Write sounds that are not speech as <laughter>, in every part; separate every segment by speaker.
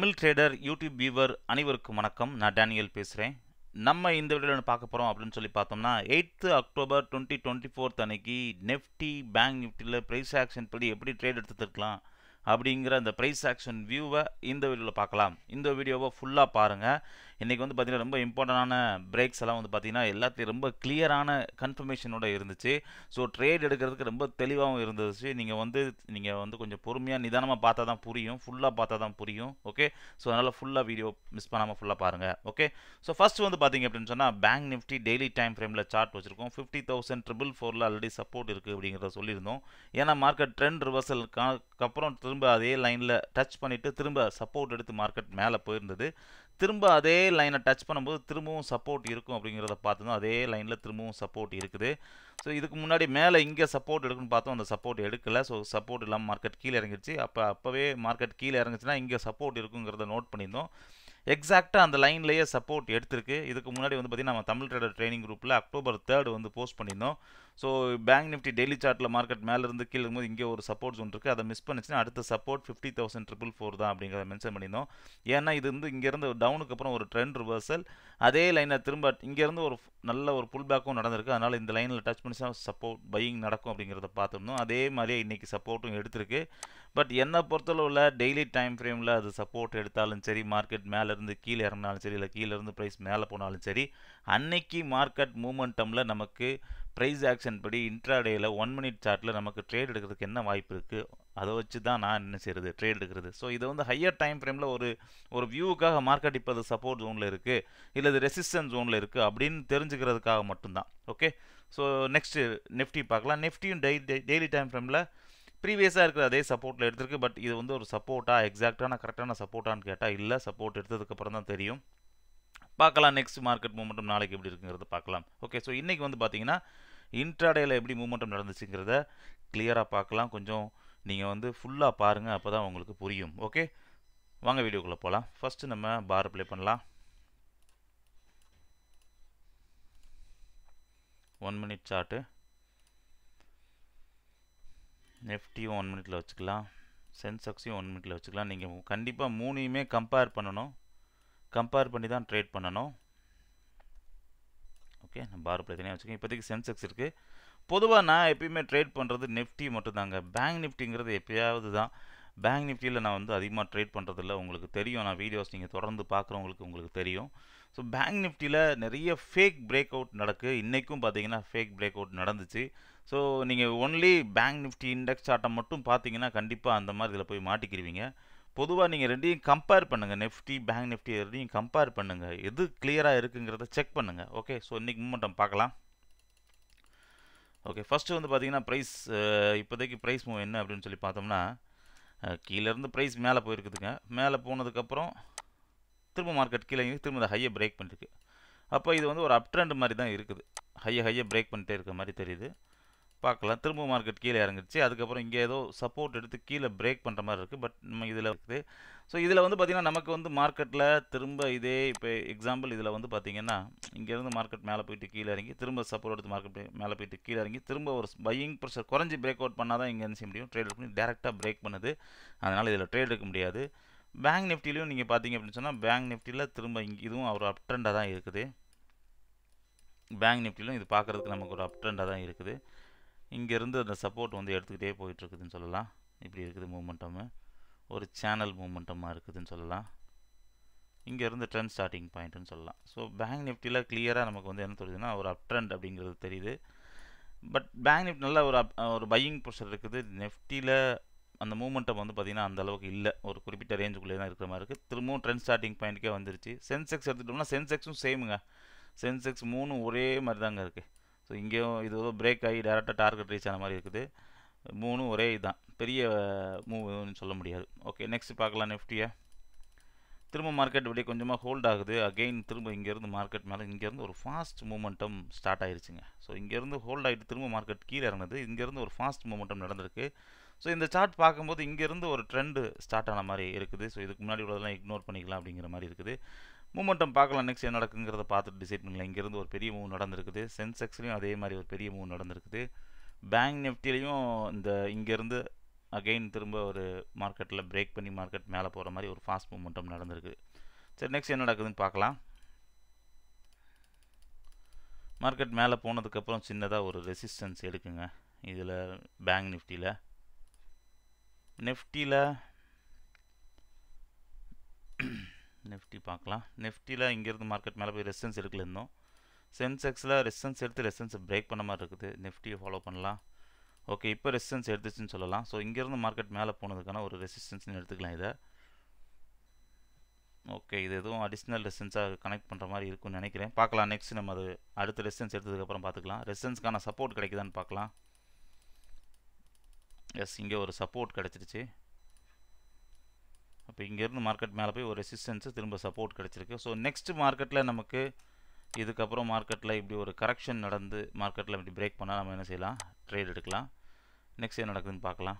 Speaker 1: Tamil trader YouTube viewer அனைவருக்கும் வணக்கம் நான் டேனியல் பேசுகிறேன் நம்ம இந்த வீடியோவில் பார்க்க போகிறோம் அப்படின்னு சொல்லி பார்த்தோம்னா eighth October twenty twenty fourth அன்னைக்கு நெஃப்டி பேங்க் நிஃப்டியில் ப்ரைஸ் ஆக்ஷன் படி எப்படி ட்ரேட் எடுத்துருக்கலாம் அப்படிங்கிற அந்த ப்ரைஸ் ஆக்ஷன் வியூவை இந்த வீடியோவில் பார்க்கலாம் இந்த வீடியோவை ஃபுல்லாக பாருங்கள் இன்றைக்கி வந்து பார்த்திங்கன்னா ரொம்ப இம்பார்ட்டண்டான பிரேக்ஸ் எல்லாம் வந்து பார்த்திங்கன்னா எல்லாத்தையும் ரொம்ப கிளியரான கன்ஃபர்மேஷனோட இருந்துச்சு ஸோ ட்ரேட் எடுக்கிறதுக்கு ரொம்ப தெளிவாகவும் இருந்துச்சு நீங்கள் வந்து நீங்கள் வந்து கொஞ்சம் பொறுமையாக நிதானமாக பார்த்தா தான் புரியும் ஃபுல்லாக பார்த்தா தான் புரியும் ஓகே ஸோ அதனால் ஃபுல்லாக வீடியோ மிஸ் பண்ணாமல் ஃபுல்லாக பாருங்கள் ஓகே ஸோ ஃபஸ்ட் வந்து பார்த்திங்க அப்படின்னு சொன்னால் பேங்க் நிஃப்டி டெய்லி டைம் ஃப்ரேமில் சார்ட் வச்சுருக்கோம் ஃபிஃப்டி தௌசண்ட் ட்ரிபிள் ஃபோரில் ஆல்ரெடி சப்போர்ட் இருக்குது அப்படிங்கிறத சொல்லியிருந்தோம் ஏன்னா மார்க்கெட் ட்ரெண்ட் ரிவர்சலுக்கு அப்புறம் திரும்ப அதே லைனில் டச் பண்ணிவிட்டு திரும்ப சப்போர்ட் எடுத்து மார்க்கெட் மேலே போயிருந்தது திரும்ப அதே லைனை டச் பண்ணும்போது திரும்பவும் சப்போர்ட் இருக்கும் அப்படிங்கிறத பார்த்தோம் அதே லைனில் திரும்பவும் சப்போர்ட் இருக்குது ஸோ இதுக்கு முன்னாடி மேலே இங்கே சப்போர்ட் எடுக்குன்னு பார்த்தோம் அந்த சப்போர்ட் எடுக்கலை ஸோ சப்போர்ட் இல்லாமல் மார்க்கெட் கீழே இறங்கிடுச்சு அப்போ அப்போவே மார்க்கெட் கீழே இறங்குச்சுன்னா இங்கே சப்போர்ட் இருக்குங்கிறத நோட் பண்ணியிருந்தோம் எக்ஸாக்டாக அந்த லைன்லேயே சப்போர்ட் எடுத்திருக்கு இதுக்கு முன்னாடி வந்து பார்த்திங்கன்னா நம்ம தமிழ் ட்ரேடர் ட்ரைனிங் குரூப்பில் அக்டோபர் தேர்டு வந்து போஸ்ட் பண்ணியிருந்தோம் ஸோ பேங்க் நிஃப்டி டெய்லி சார்ட்டில் மார்க்கெட் மேலேருந்து கீழே இருக்கும்போது இங்கே ஒரு சப்போர்ட் ஜோன் இருக்குது அதை மிஸ் பண்ணிச்சுன்னா அடுத்த support fifty thousand triple four தான் அப்படிங்கிறத மென்ஷன் பண்ணியிருந்தோம் ஏன்னா இது வந்து இங்கேருந்து டவுனுக்கு அப்புறம் ஒரு ட்ரெண்ட் ரிவர்சல் அதே லைனை திரும்ப இங்கேருந்து ஒரு நல்ல ஒரு புல் பேக்கும் நடந்திருக்கு அதனால் இந்த லைனில் டச் பண்ணிச்சா சப்போர்ட் பையிங் நடக்கும் அப்படிங்கிறத பார்த்துருந்தோம் அதே மாதிரியே இன்றைக்கி சப்போர்ட்டும் எடுத்திருக்கு பட் என்னை பொறுத்தளவில் டெய்லி டைம் ஃப்ரேமில் அது சப்போர்ட் எடுத்தாலும் சரி மார்க்கெட் மேலேருந்து கீழே இறங்கினாலும் சரி இல்லை கீழேருந்து ப்ரைஸ் மேலே போனாலும் சரி அன்னைக்கு மார்க்கெட் மூமெண்டமில் நமக்கு ப்ரைஸ் ஆக்ஷன் படி இன்ட்ராடேயில் ஒன் மினிட் சார்ட்டில் நமக்கு ட்ரேட் எடுக்கிறதுக்கு என்ன வாய்ப்பு இருக்குது அதை வச்சு தான் நான் என்ன செய்கிறது ட்ரேட் எடுக்கிறது ஸோ இது வந்து ஹையர் டைம் ஃப்ரேமில் ஒரு ஒரு வியூவுக்காக மார்க்கெட் இப்போ அது சப்போர்ட் ஜோனில் இருக்குது இல்லை ரெசிஸ்டன்ஸ் ஜோனில் இருக்குது அப்படின்னு தெரிஞ்சுக்கிறதுக்காக மட்டும்தான் ஓகே ஸோ நெக்ஸ்ட்டு நெஃப்டி பார்க்கலாம் நெஃப்டியும் டெய் டெய்லி டைம் ஃப்ரேமில் ப்ரீவியஸாக இருக்கிற அதே சப்போர்ட்டில் எடுத்திருக்கு பட் இது வந்து ஒரு சப்போர்ட்டாக எக்ஸாக்டான கரெக்டான சப்போர்ட்டான்னு கேட்டால் இல்லை சப்போர்ட் எடுத்ததுக்கப்புறம் தான் தெரியும் பார்க்கலாம் நெக்ஸ்ட் மார்க்கெட் மூமெண்ட்டும் நாளைக்கு எப்படி இருக்குங்கிறது பார்க்கலாம் ஓகே ஸோ இன்றைக்கி வந்து பார்த்தீங்கன்னா இன்ட்ராடேயில் எப்படி மூமெண்டம் நடந்துச்சுங்கிறத கிளியராக பார்க்கலாம் கொஞ்சம் நீங்கள் வந்து ஃபுல்லாக பாருங்கள் அப்போ தான் உங்களுக்கு புரியும் ஓகே வாங்க வீடியோக்குள்ளே போகலாம் ஃபஸ்ட்டு நம்ம பார் ப்ளே பண்ணலாம் ஒன் மினிட் சார்ட்டு நெஃப்டியும் ஒன் மினிட்டில் வச்சுக்கலாம் சென்செக்ஸையும் ஒன் மினிட்டில் வச்சுக்கலாம் நீங்கள் கண்டிப்பாக மூணையுமே கம்பேர் பண்ணணும் கம்பேர் பண்ணி தான் ட்ரேட் பண்ணணும் ஓகே நான் பார் பிளே தனியாக வச்சுக்கேன் இப்போதைக்கு சென்செக்ஸ் இருக்குது பொதுவாக நான் எப்பயுமே ட்ரேட் பண்ணுறது நிஃப்டி மட்டும்தாங்க பேங்க் நிஃப்டிங்கிறது எப்பயாவது தான் பேங்க் நிஃப்டியில் நான் வந்து அதிகமாக ட்ரேட் பண்ணுறதில்ல உங்களுக்கு தெரியும் நான் வீடியோஸ் நீங்கள் தொடர்ந்து பார்க்குறவங்களுக்கு உங்களுக்கு தெரியும் ஸோ பேங்க் நிஃப்டியில் நிறைய ஃபேக் பிரேக் அவுட் நடக்கு இன்றைக்கும் பார்த்தீங்கன்னா ஃபேக் பிரேக் அவுட் நடந்துச்சு ஸோ நீங்கள் ஒன்லி பேங்க் நிஃப்டி இண்டெக்ஸ் ஆட்டம் மட்டும் பார்த்தீங்கன்னா கண்டிப்பாக அந்த மாதிரி இதில் போய் மாட்டிக்கிடுவீங்க பொதுவாக நீங்கள் ரெண்டையும் கம்பேர் பண்ணுங்கள் நிஃப்டி பேங்க் நிஃப்டி ரெண்டையும் கம்பேர் பண்ணுங்கள் எது கிளியராக இருக்குங்கிறத செக் பண்ணுங்கள் ஓகே ஸோ இன்றைக்கி மூமெண்டம் பார்க்கலாம் ஓகே ஃபஸ்ட்டு வந்து பார்த்தீங்கன்னா ப்ரைஸ் இப்போதைக்கு ப்ரைஸ் மூவ் என்ன அப்படின்னு சொல்லி பார்த்தோம்னா கீழேருந்து ப்ரைஸ் மேலே போயிருக்குதுங்க மேலே போனதுக்கப்புறம் திரும்ப மார்க்கெட் கீழே திரும்ப இந்த ஹையை பிரேக் பண்ணிருக்கு அப்போ இது வந்து ஒரு அப்ட்ரெண்ட் மாதிரி தான் இருக்குது ஹையை ஹையை பிரேக் பண்ணிட்டே இருக்க மாதிரி தெரியுது பார்க்கலாம் திரும்ப மார்க்கெட் கீழே இறங்கிடுச்சு அதுக்கப்புறம் இங்கே ஏதோ சப்போர்ட் எடுத்து கீழே பிரேக் பண்ணுற மாதிரி இருக்குது பட் நம்ம இதில் இருக்குது ஸோ இதில் வந்து பார்த்திங்கன்னா நமக்கு வந்து மார்க்கெட்டில் திரும்ப இதே இப்போ எக்ஸாம்பிள் இதில் வந்து பார்த்திங்கன்னா இங்கேருந்து மார்க்கெட் மேலே போயிட்டு கீழே இறங்கி திரும்ப சப்போர்ட் எடுத்து மார்க்கெட் மேலே போயிட்டு கீழே இறங்கி திரும்ப ஒரு பையிங் ப்ரெஷர் குறைஞ்சி பிரேக் அவுட் பண்ணால் தான் இங்கே என்ன செய்ய முடியும் ட்ரேட் பண்ணி டேரெக்டாக பிரேக் பண்ணுது அதனால் இதில் ட்ரேட் எடுக்க முடியாது பேங்க் நிஃப்டிலையும் நீங்கள் பார்த்தீங்க அப்படின்னு சொன்னால் பேங்க் நிஃப்டியில் திரும்ப இங்கே இதுவும் ஒரு அப் தான் இருக்குது பேங்க் நிஃப்டிலும் இது பார்க்குறதுக்கு நமக்கு ஒரு அப்ட்ரெண்டாக தான் இருக்குது இங்கேருந்து அந்த சப்போர்ட் வந்து எடுத்துக்கிட்டே போயிட்டுருக்குதுன்னு சொல்லலாம் இப்படி இருக்குது மூமெண்டமு ஒரு சேனல் மூமெண்டமாக இருக்குதுன்னு சொல்லலாம் இங்கேருந்து ட்ரெண்ட் ஸ்டார்டிங் பாயிண்ட்டுன்னு சொல்லலாம் ஸோ பேங்க் நிஃப்டியில் கிளியராக நமக்கு வந்து என்ன தெரியுதுன்னா ஒரு அப் ட்ரெண்ட் அப்படிங்கிறது தெரியுது பட் பேங்க் நிஃப்டி நல்லா ஒரு அப் ஒரு பையிங் ப்ரெஷர் இருக்குது நெஃப்டியில் அந்த மூமெண்ட்டம் வந்து பார்த்திங்கன்னா அந்த அளவுக்கு இல்லை ஒரு குறிப்பிட்ட ரேஞ்சுக்குள்ளே தான் இருக்கிற மாதிரி இருக்குது திரும்பவும் ட்ரெண்ட் ஸ்டார்டிங் பாயிண்ட்டுக்கே வந்துருச்சு சென்செக்ஸ் எடுத்துட்டோம்னா சென்செக்ஸும் சேமுங்க சென்செக்ஸ் மூணும் ஒரே மாதிரி தாங்க இருக்குது ஸோ இங்கேயும் இது ஏதோ பிரேக் ஆகி டேரெக்டாக டார்கெட் ரீச் ஆன மாதிரி இருக்குது மூணு ஒரே இதுதான் பெரிய மூவ்னு சொல்ல முடியாது ஓகே நெக்ஸ்ட் பார்க்கலாம் நிஃப்டியை திரும்ப மார்க்கெட் வெளியே கொஞ்சமாக ஹோல்ட் ஆகுது அகெயின் திரும்ப இங்கேருந்து மார்க்கெட் மேலே இங்கேருந்து ஒரு ஃபாஸ்ட் மூமெண்ட்டம் ஸ்டார்ட் ஆயிருச்சுங்க ஸோ இங்கேருந்து ஹோல்ட் ஆகிட்டு திரும்ப மார்க்கெட் கீழே இறங்குது இங்கேருந்து ஒரு ஃபாஸ்ட் மூமெண்ட்டம் நடந்திருக்கு ஸோ இந்த சார்ட் பார்க்கும்போது இங்கேருந்து ஒரு ட்ரெண்டு ஸ்டார்ட் ஆன மாதிரி இருக்குது ஸோ இதுக்கு முன்னாடி உள்ளதெல்லாம் இக்னோர் பண்ணிக்கலாம் அப்படிங்கிற மாதிரி இருக்குது மூமெண்டம் பார்க்கலாம் நெக்ஸ்ட் என்ன நடக்குங்கிறத பார்த்துட்டு டிசைட் பண்ணலாம் இங்கேருந்து ஒரு பெரிய மூவ் நடந்திருக்குது சென்செக்ஸ்லேயும் அதே மாதிரி ஒரு பெரிய மூவ் நடந்திருக்குது பேங்க் நிஃப்டிலையும் இந்த இங்கேருந்து அகெயின் திரும்ப ஒரு மார்க்கெட்டில் பிரேக் பண்ணி மார்க்கெட் மேலே போகிற மாதிரி ஒரு ஃபாஸ்ட் மூமெண்டம் நடந்திருக்கு சரி நெக்ஸ்ட் என்ன நடக்குதுன்னு பார்க்கலாம் மார்க்கெட் மேலே போனதுக்கப்புறம் சின்னதாக ஒரு ரெசிஸ்டன்ஸ் எடுக்குங்க இதில் பேங்க் நிஃப்டியில் நிஃப்டியில் நிஃப்டி பார்க்கலாம் நிஃப்டியில் இங்கேருந்து மார்க்கெட் மேலே போய் ரெசிஸ்டன்ஸ் எடுக்கல இருந்தோம் சென்செக்ஸில் ரெசிஸ்டன்ஸ் எடுத்து ரெசிஸ்டன்ஸை பிரேக் பண்ண மாதிரி இருக்குது நிஃப்டியை ஃபாலோ பண்ணலாம் ஓகே இப்போ ரெசிஸ்டன்ஸ் எடுத்துச்சுன்னு சொல்லலாம் ஸோ இங்கேருந்து மார்க்கெட் மேலே போனதுக்கான ஒரு ரெசிஸ்டன்ஸ்னு எடுத்துக்கலாம் இதை ஓகே இது எதுவும் அடிஷ்னல் ரெசிஸ்டன்ஸாக கனெக்ட் பண்ணுற மாதிரி இருக்கும்னு நினைக்கிறேன் பார்க்கலாம் நெக்ஸ்ட் நம்ம அது அடுத்த ரெசிஸ்டன்ஸ் எடுத்ததுக்கப்புறம் பார்த்துக்கலாம் ரெசிஸ்டன்ஸ்க்கான சப்போர்ட் கிடைக்குதான்னு பார்க்கலாம் எஸ் இங்கே ஒரு சப்போர்ட் கிடச்சிருச்சு அப்போ இங்கேருந்து மார்க்கெட் மேலே போய் ஒரு ரெசிஸ்டன்ஸு திரும்ப சப்போர்ட் கிடச்சிருக்கு ஸோ நெக்ஸ்ட் மார்க்கெட்டில் நமக்கு இதுக்கப்புறம் மார்க்கெட்டில் இப்படி ஒரு கரெக்ஷன் நடந்து மார்க்கெட்டில் இப்படி பிரேக் பண்ணால் நம்ம என்ன செய்யலாம் ட்ரேட் எடுக்கலாம் நெக்ஸ்ட் என்ன நடக்குதுன்னு பார்க்கலாம்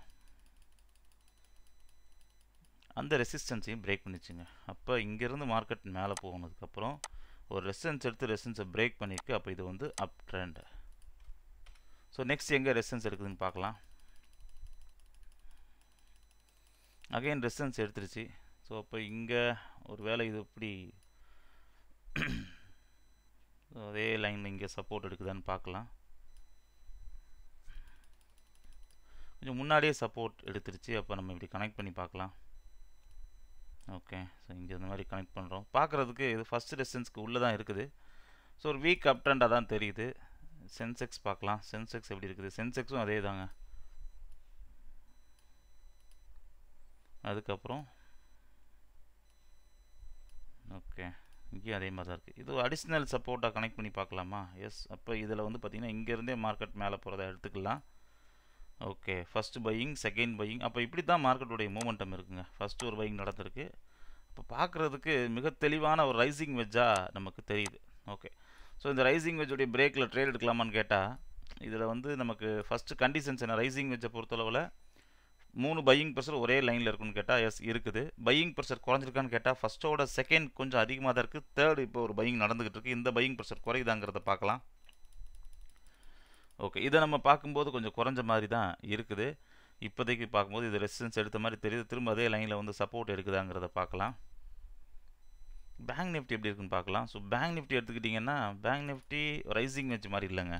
Speaker 1: அந்த ரெசிஸ்டன்ஸையும் பிரேக் பண்ணிச்சுங்க அப்போ இங்கேருந்து மார்க்கெட் மேலே போனதுக்கப்புறம் ஒரு ரெசிஸ்டன்ஸ் எடுத்து ரெசிஸ்டன்ஸை பிரேக் பண்ணியிருக்கு அப்போ இது வந்து அப் ட்ரெண்டு ஸோ நெக்ஸ்ட் எங்கே ரெசிஸ்டன்ஸ் எடுக்குதுன்னு பார்க்கலாம் அகைன் ரெசிஸ்டன்ஸ் எடுத்துருச்சு ஸோ அப்போ இங்கே ஒரு வேலை இது எப்படி <coughs> அதே லைனில் இங்கே சப்போர்ட் எடுக்குதான்னு பார்க்கலாம் கொஞ்சம் முன்னாடியே சப்போர்ட் எடுத்துருச்சு அப்போ நம்ம இப்படி கனெக்ட் பண்ணி பார்க்கலாம் ஓகே ஸோ இங்கே இந்த மாதிரி கனெக்ட் பண்ணுறோம் பார்க்குறதுக்கு இது ஃபஸ்ட் ரெசிஸ்டன்ஸ்க்கு உள்ளே தான் இருக்குது ஸோ ஒரு வீக் அப் தான் தெரியுது சென்செக்ஸ் பார்க்கலாம் சென்செக்ஸ் எப்படி இருக்குது சென்செக்ஸும் அதே தாங்க அதுக்கப்புறம் ஓகே இங்கேயும் அதே மாதிரி தான் இருக்குது இது அடிஷ்னல் சப்போர்ட்டாக கனெக்ட் பண்ணி பார்க்கலாமா எஸ் அப்போ இதில் வந்து பார்த்திங்கன்னா இங்கேருந்தே மார்க்கெட் மேலே போகிறத எடுத்துக்கலாம் okay first buying second buying அப்போ இப்படி தான் மார்க்கெட்டுடைய மூமெண்டம் இருக்குங்க ஃபஸ்ட்டு ஒரு பையிங் நடந்திருக்கு இப்போ பார்க்குறதுக்கு மிக தெளிவான ஒரு ரைசிங் வெஜ்ஜாக நமக்கு தெரியுது ஓகே ஸோ இந்த ரைசிங் வெஜ்ஜுடைய பிரேக்கில் ட்ரேட் எடுக்கலாமான்னு கேட்டால் இதில் வந்து நமக்கு ஃபஸ்ட்டு கண்டிஷன்ஸ் என்ன ரைசிங் வெஜ்ஜை பொறுத்தளவில் மூணு பையிங் ப்ரெஷர் ஒரே லைனில் இருக்குன்னு கேட்டால் எஸ் இருக்குது பையிங் ப்ரெஷர் குறைஞ்சிருக்கான்னு கேட்டால் ஃபஸ்ட்டோட செகண்ட் கொஞ்சம் அதிகமாக தான் இருக்குது தேர்டு இப்போ ஒரு பையிங் நடந்துகிட்டு இருக்குது இந்த பையிங் ப்ரெஷர் குறையுதாங்கிறத பார்க்கலாம் ஓகே இதை நம்ம பார்க்கும்போது கொஞ்சம் குறைஞ்ச மாதிரி தான் இருக்குது இப்போதைக்கு பார்க்கும்போது இது ரெசிஸ்டன்ஸ் எடுத்த மாதிரி தெரியுது திரும்ப அதே லைனில் வந்து சப்போர்ட் எடுக்குதாங்கிறத பார்க்கலாம் பேங்க் நிஃப்டி எப்படி இருக்குன்னு பார்க்கலாம் ஸோ பேங்க் நிஃப்டி எடுத்துக்கிட்டிங்கன்னா பேங்க் நிஃப்டி ரைசிங் வச்சு மாதிரி இல்லைங்க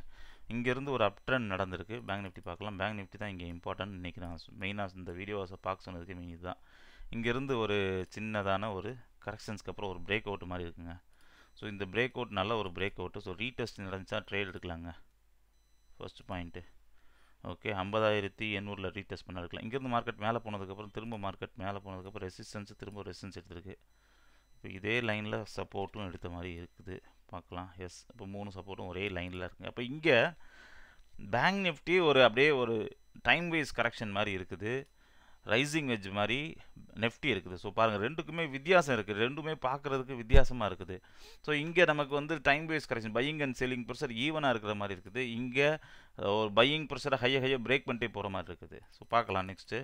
Speaker 1: இங்கேருந்து ஒரு அப் ட்ரெண்ட் நடந்திருக்கு பேங்க் நிஃப்டி பார்க்கலாம் பேங்க் நிஃப்டி தான் இங்கே இம்பார்ட்டன்ட் நினைக்கிறேன் மெயினாக இந்த வீடியோஸை பார்க்க சொன்னதுக்கு மெயின் இதுதான் இங்கேருந்து ஒரு சின்னதான ஒரு கரெக்ஷன்ஸ்க்கு அப்புறம் ஒரு பிரேக் அவுட் மாதிரி இருக்குங்க ஸோ இந்த பிரேக் அவுட் நல்ல ஒரு பிரேக் அவுட்டு ஸோ ரீடெஸ்ட் நடந்துச்சா ட்ரேட் எடுக்கலாங்க ஃபர்ஸ்ட் பாயிண்ட்டு ஓகே ஐம்பதாயிரத்தி எண்ணூறில் ரீடெஸ்ட் பண்ண எடுக்கலாம் இங்கேருந்து மார்க்கெட் மேலே போனதுக்கப்புறம் திரும்ப மார்க்கெட் மேலே போனதுக்கப்புறம் ரெசிஸ்டன்ஸ் திரும்ப ரெசிஸ்டன்ஸ் எடுத்துருக்கு இப்போ இதே லைனில் சப்போர்ட்டும் எடுத்த மாதிரி இருக்குது பார்க்கலாம் எஸ் இப்போ மூணு சப்போர்ட்டும் ஒரே லைனில் இருக்குங்க அப்போ இங்கே பேங்க் நிஃப்டி ஒரு அப்படியே ஒரு டைம் வைஸ் கரெக்ஷன் மாதிரி இருக்குது ரைசிங் வெஜ் மாதிரி நெஃப்டி இருக்குது ஸோ பாருங்கள் ரெண்டுக்குமே வித்தியாசம் இருக்குது ரெண்டுமே பார்க்குறதுக்கு வித்தியாசமாக இருக்குது ஸோ இங்கே நமக்கு வந்து time wise correction buying and selling pressure ஈவனாக இருக்கிற மாதிரி இருக்குது இங்கே ஒரு பையிங் ப்ரெஷரை ஹைய ஹைய பிரேக் பண்ணிட்டே போகிற மாதிரி இருக்குது ஸோ பார்க்கலாம் நெக்ஸ்ட்டு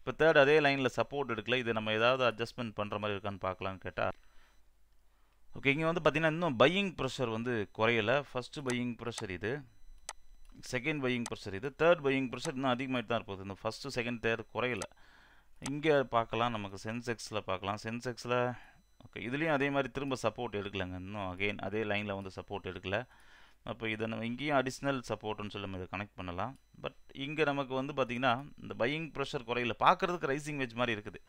Speaker 1: இப்போ தேர்ட் அதே லைனில் சப்போர்ட் எடுக்கல இது நம்ம ஏதாவது அட்ஜஸ்ட்மெண்ட் பண்ணுற மாதிரி இருக்கான்னு பார்க்கலான்னு கேட்டால் ஓகே இங்கே வந்து பார்த்தீங்கன்னா இன்னும் பையிங் ப்ரெஷர் வந்து குறையலை ஃபஸ்ட்டு பையிங் ப்ரெஷர் இது செகண்ட் பையிங் ப்ரெஷர் இது தேர்ட் பையிங் ப்ரெஷர் இன்னும் அதிகமாகிட்டு தான் இருப்போம் இந்த ஃபஸ்ட்டு செகண்ட் தேர்ட் குறையலை இங்கே பார்க்கலாம் நமக்கு சென்செக்ஸில் பார்க்கலாம் சென்செக்ஸில் ஓகே இதுலேயும் அதே மாதிரி திரும்ப சப்போர்ட் எடுக்கலைங்க இன்னும் அகெயின் அதே லைனில் வந்து சப்போர்ட் எடுக்கலை அப்போ இதை நம்ம இங்கேயும் அடிஷ்னல் சப்போர்ட்னு சொல்லி நம்ம இதை கனெக்ட் பண்ணலாம் பட் இங்கே நமக்கு வந்து பார்த்திங்கன்னா இந்த பையிங் ப்ரெஷர் குறையில பார்க்குறதுக்கு ரைசிங் வெஜ் மாதிரி இருக்குது